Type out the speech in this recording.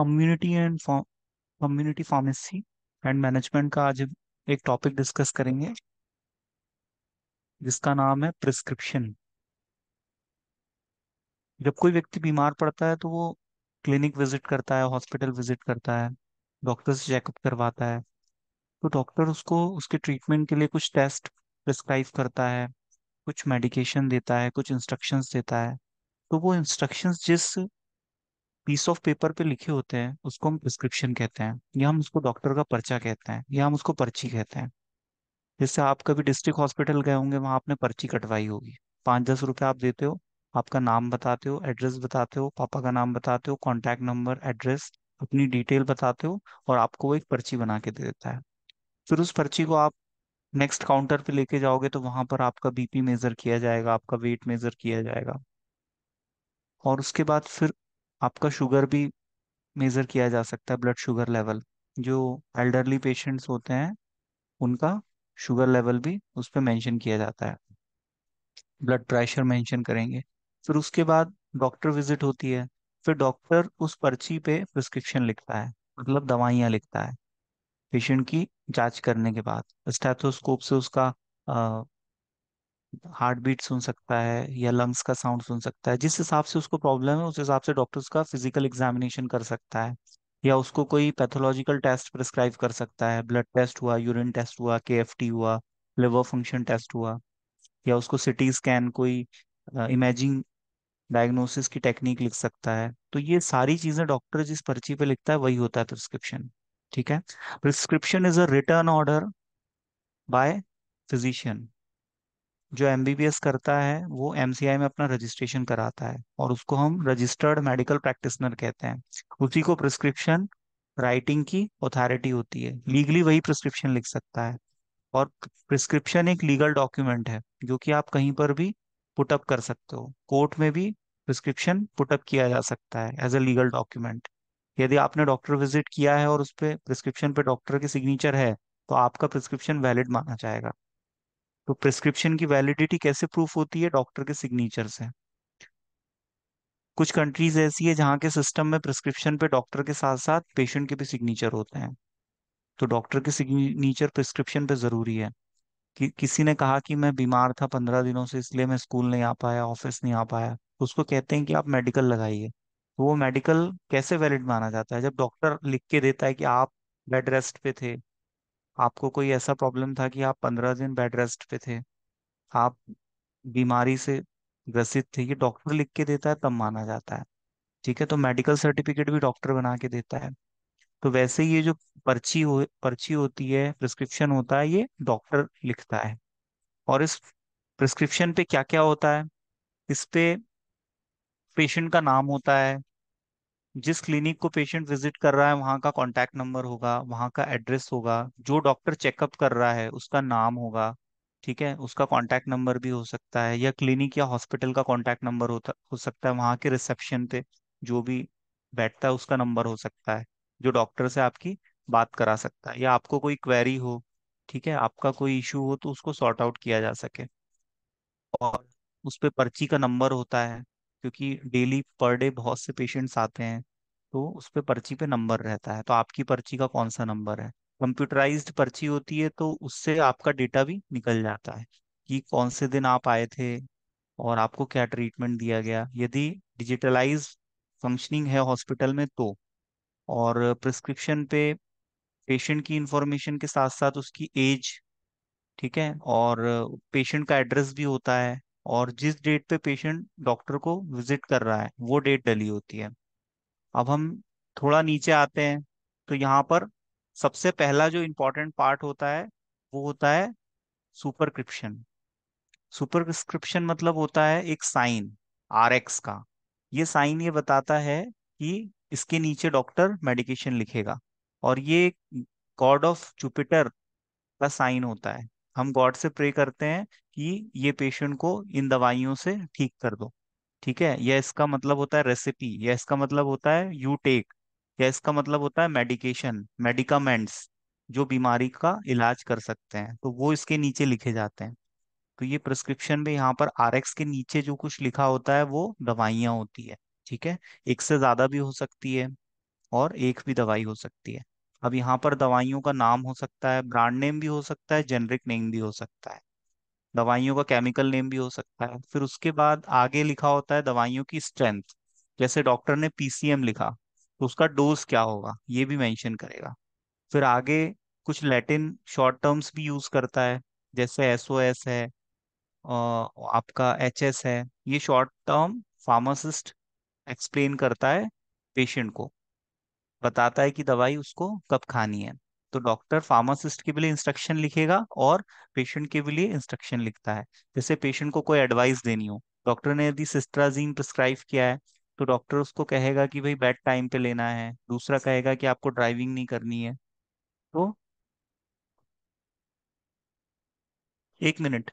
community and community pharmacy and management का आज एक टॉपिक डिस्कस करेंगे जिसका नाम है प्रिस्क्रिप्शन जब कोई व्यक्ति बीमार पड़ता है तो वो क्लिनिक विजिट करता है हॉस्पिटल विजिट करता है डॉक्टर से चेकअप करवाता है तो डॉक्टर उसको उसके ट्रीटमेंट के लिए कुछ टेस्ट प्रिस्क्राइब करता है कुछ मेडिकेशन देता है कुछ इंस्ट्रक्शंस देता है तो वो इंस्ट्रक्शंस जिस पीस ऑफ पेपर पे लिखे होते हैं उसको हम प्रिस्क्रिप्शन कहते हैं या हम उसको डॉक्टर का पर्चा कहते हैं या हम उसको पर्ची कहते हैं जैसे आप कभी डिस्ट्रिक्ट हॉस्पिटल गए होंगे वहाँ आपने पर्ची कटवाई होगी पाँच दस रुपये आप देते हो आपका नाम बताते हो एड्रेस बताते हो पापा का नाम बताते हो कॉन्टैक्ट नंबर एड्रेस अपनी डिटेल बताते हो और आपको वो एक पर्ची बना के दे देता है फिर उस पर्ची को आप नेक्स्ट काउंटर पे लेके जाओगे तो वहां पर आपका बीपी मेजर किया जाएगा आपका वेट मेजर किया जाएगा और उसके बाद फिर आपका शुगर भी मेज़र किया जा सकता है ब्लड शुगर लेवल जो एल्डरली पेशेंट्स होते हैं उनका शुगर लेवल भी उस पर मैंशन किया जाता है ब्लड प्रेशर मेंशन करेंगे फिर उसके बाद डॉक्टर विजिट होती है फिर डॉक्टर उस पर्ची पे प्रिस्क्रिप्शन लिखता है मतलब दवाइयाँ लिखता है पेशेंट की जांच करने के बाद स्टेथोस्कोप से उसका हार्ट बीट सुन सकता है या लंग्स का साउंड सुन सकता है जिस हिसाब से उसको प्रॉब्लम है उस हिसाब से डॉक्टर उसका फिजिकल एग्जामिनेशन कर सकता है या उसको कोई पैथोलॉजिकल टेस्ट प्रिस्क्राइब कर सकता है ब्लड टेस्ट हुआ यूरिन टेस्ट हुआ के हुआ लिवर फंक्शन टेस्ट हुआ या उसको सिटी स्कैन कोई इमेजिंग डायग्नोसिस की टेक्निक लिख सकता है तो ये सारी चीज़ें डॉक्टर जिस पर्ची पे लिखता है वही होता है प्रिस्क्रिप्शन ठीक है prescription is a written order by physician जो एम करता है वो एम में अपना रजिस्ट्रेशन कराता है और उसको हम रजिस्टर्ड मेडिकल प्रैक्टिसनर कहते हैं उसी को प्रिस्क्रिप्शन राइटिंग की अथॉरिटी होती है लीगली वही प्रिस्क्रिप्शन लिख सकता है और प्रिस्क्रिप्शन एक लीगल डॉक्यूमेंट है जो कि आप कहीं पर भी पुटअप कर सकते हो कोर्ट में भी प्रिस्क्रिप्शन पुटअप किया जा सकता है एज ए लीगल डॉक्यूमेंट यदि आपने डॉक्टर विजिट किया है और उस पर प्रिस्क्रिप्शन पे डॉक्टर के सिग्नेचर है तो आपका प्रिस्क्रिप्शन वैलिड माना जाएगा तो प्रिस्क्रिप्शन की वैलिडिटी कैसे प्रूफ होती है डॉक्टर के सिग्नेचर से कुछ कंट्रीज ऐसी है जहाँ के सिस्टम में प्रिस्क्रिप्शन पे डॉक्टर के साथ साथ पेशेंट के भी सिग्नेचर होते हैं तो डॉक्टर के सिग्नेचर प्रिस्क्रिप्शन पे जरूरी है कि किसी ने कहा कि मैं बीमार था पंद्रह दिनों से इसलिए मैं स्कूल नहीं आ पाया ऑफिस नहीं आ पाया उसको कहते हैं कि आप मेडिकल लगाइए तो वो मेडिकल कैसे वैलिड माना जाता है जब डॉक्टर लिख के देता है कि आप बेड रेस्ट पे थे आपको कोई ऐसा प्रॉब्लम था कि आप पंद्रह दिन बेड रेस्ट पे थे आप बीमारी से ग्रसित थे ये डॉक्टर लिख के देता है तब माना जाता है ठीक है तो मेडिकल सर्टिफिकेट भी डॉक्टर बना के देता है तो वैसे ये जो पर्ची हो पर्ची होती है प्रिस्क्रिप्शन होता है ये डॉक्टर लिखता है और इस प्रिस्क्रिप्शन पे क्या क्या होता है इस पे पेशेंट का नाम होता है जिस क्लिनिक को पेशेंट विजिट कर रहा है वहाँ का कॉन्टैक्ट नंबर होगा वहाँ का एड्रेस होगा जो डॉक्टर चेकअप कर रहा है उसका नाम होगा ठीक है उसका कॉन्टैक्ट नंबर भी हो सकता है या क्लिनिक या हॉस्पिटल का कॉन्टैक्ट नंबर होता हो सकता है वहाँ के रिसेप्शन पे जो भी बैठता है उसका नंबर हो सकता है जो डॉक्टर से आपकी बात करा सकता है या आपको कोई क्वेरी हो ठीक है आपका कोई इशू हो तो उसको सॉर्ट आउट किया जा सके और उस पर पर्ची का नंबर होता है क्योंकि डेली पर डे बहुत से पेशेंट्स आते हैं तो उस पर पर्ची पे नंबर रहता है तो आपकी पर्ची का कौन सा नंबर है कंप्यूटराइज पर्ची होती है तो उससे आपका डेटा भी निकल जाता है कि कौन से दिन आप आए थे और आपको क्या ट्रीटमेंट दिया गया यदि डिजिटलाइज फंक्शनिंग है हॉस्पिटल में तो और प्रिस्क्रिप्शन पे पेशेंट की इंफॉर्मेशन के साथ साथ उसकी एज ठीक है और पेशेंट का एड्रेस भी होता है और जिस डेट पे पेशेंट डॉक्टर को विजिट कर रहा है वो डेट डली होती है अब हम थोड़ा नीचे आते हैं तो यहाँ पर सबसे पहला जो इम्पोर्टेंट पार्ट होता है वो होता है सुपरक्रिप्शन सुपरक्रिप्शन मतलब होता है एक साइन आर एक्स का ये साइन ये बताता है कि इसके नीचे डॉक्टर मेडिकेशन लिखेगा और ये गॉड ऑफ जुपिटर का साइन होता है हम गॉड से प्रे करते हैं कि ये पेशेंट को इन दवाइयों से ठीक कर दो ठीक है या इसका मतलब होता है रेसिपी या इसका मतलब होता है यू टेक या इसका मतलब होता है मेडिकेशन मेडिकामेंट्स जो बीमारी का इलाज कर सकते हैं तो वो इसके नीचे लिखे जाते हैं तो ये प्रिस्क्रिप्शन में यहाँ पर आर के नीचे जो कुछ लिखा होता है वो दवाइयाँ होती है ठीक है एक से ज़्यादा भी हो सकती है और एक भी दवाई हो सकती है अब यहाँ पर दवाइयों का नाम हो सकता है ब्रांड नेम भी हो सकता है जेनरिक नेम भी हो सकता है दवाइयों का केमिकल नेम भी हो सकता है फिर उसके बाद आगे लिखा होता है दवाइयों की स्ट्रेंथ जैसे डॉक्टर ने पीसीएम लिखा तो उसका डोज क्या होगा ये भी मेंशन करेगा फिर आगे कुछ लैटिन शॉर्ट टर्म्स भी यूज करता है जैसे एस है आपका एच है ये शॉर्ट टर्म फार्मासिस्ट एक्सप्लेन करता है पेशेंट को बताता है कि दवाई उसको कब खानी है तो डॉक्टर फार्मासिस्ट के लिए इंस्ट्रक्शन लिखेगा और पेशेंट के लिए इंस्ट्रक्शन लिखता है जैसे पेशेंट को कोई एडवाइस देनी हो डॉक्टर ने यदि सिस्ट्राजीन प्रिस्क्राइब किया है तो डॉक्टर उसको कहेगा कि भाई बेड टाइम पे लेना है दूसरा कहेगा कि आपको ड्राइविंग नहीं करनी है तो एक मिनट